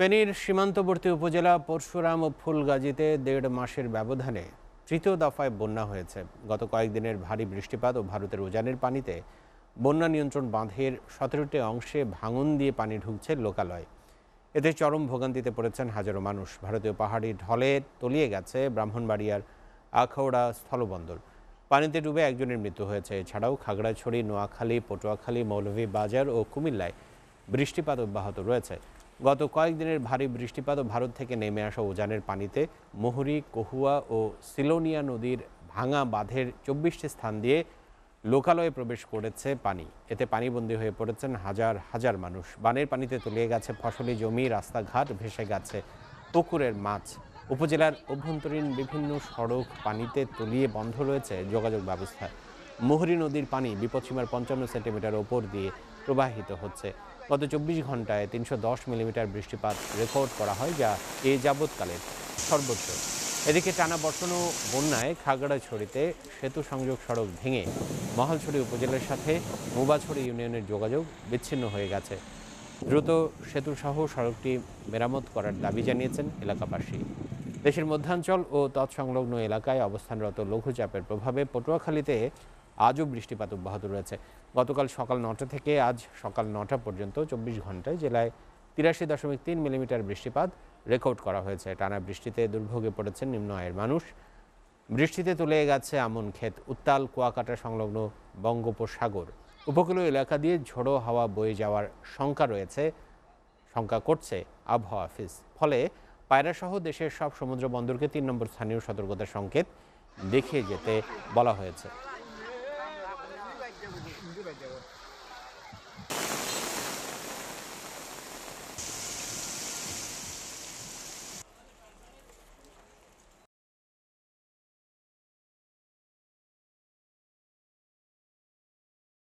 ফেনীর সীমান্তবর্তী উপজেলা পরশুরাম ও ফুলগাজীতে দেড় মাসের ব্যবধানে তৃতীয় দফায় বন্যা হয়েছে গত কয়েকদিনের ভারী বৃষ্টিপাত ও ভারতের উজানের পানিতে বন্যা নিয়ন্ত্রণ বাঁধের সতেরোটি অংশে ভাঙন দিয়ে পানি ঢুকছে লোকালয় এতে চরম ভোগান্তিতে পড়েছেন হাজারো মানুষ ভারতীয় পাহাড়ি ঢলে তলিয়ে গেছে ব্রাহ্মণবাড়িয়ার আখাউড়া স্থলবন্দর পানিতে ডুবে একজনের মৃত্যু হয়েছে এছাড়াও খাগড়াছড়ি নোয়াখালী পটুয়াখালী মৌলভী বাজার ও কুমিল্লায় বৃষ্টিপাত অব্যাহত রয়েছে গত কয়েকদিনের ভারী বৃষ্টিপাত ও ভারত থেকে নেমে আসা উজানের পানিতে মোহরি কহুয়া ও সিলোনিয়া নদীর ভাঙা বাঁধের চব্বিশটি স্থান দিয়ে লোকালয়ে প্রবেশ করেছে পানি এতে পানিবন্দী হয়ে পড়েছেন হাজার হাজার মানুষ বানের পানিতে তলিয়ে গেছে ফসলি জমি রাস্তাঘাট ভেসে গেছে পুকুরের মাছ উপজেলার অভ্যন্তরীণ বিভিন্ন সড়ক পানিতে তলিয়ে বন্ধ রয়েছে যোগাযোগ ব্যবস্থা মোহরী নদীর পানি বিপদসীমার পঞ্চান্ন সেন্টিমিটার ওপর দিয়ে প্রবাহিত হচ্ছে গত চব্বিশ ঘন্টায় তিনশো দশ মিলিমিটার বৃষ্টিপাত রেকর্ড করা হয় যা এ যাবৎকালের সর্বোচ্চ এদিকে টানা বর্ষণ ও বন্যায় খাগড়াছড়িতে সেতু সংযোগ সড়ক ভেঙে মহালছড়ি উপজেলার সাথে মুবাছড়ি ইউনিয়নের যোগাযোগ বিচ্ছিন্ন হয়ে গেছে দ্রুত সেতুসহ সড়কটি মেরামত করার দাবি জানিয়েছেন এলাকাবাসী দেশের মধ্যাঞ্চল ও তৎসংলগ্ন এলাকায় অবস্থানরত লঘুচাপের প্রভাবে পটুয়াখালীতে আজও বৃষ্টিপাত অব্যাহত রয়েছে গতকাল সকাল নটা থেকে আজ সকাল নটা পর্যন্ত চব্বিশ ঘন্টায় জেলায় তিরাশি দশমিক তিন মিলিমিটার বৃষ্টিপাত রেকর্ড করা হয়েছে টানা বৃষ্টিতে দুর্ভোগে পড়েছেন নিম্ন আয়ের মানুষ বৃষ্টিতে তুলে গেছে আমন ক্ষেত উত্তাল কুয়াকাটা সংলগ্ন বঙ্গোপসাগর উপকূলীয় এলাকা দিয়ে ঝোড়ো হাওয়া বয়ে যাওয়ার শঙ্কা রয়েছে শঙ্কা করছে আবহাওয়া অফিস ফলে পায়রাসহ দেশের সব সমুদ্র বন্দরকে তিন নম্বর স্থানীয় সতর্কতা সংকেত দেখিয়ে যেতে বলা হয়েছে 你就别接了。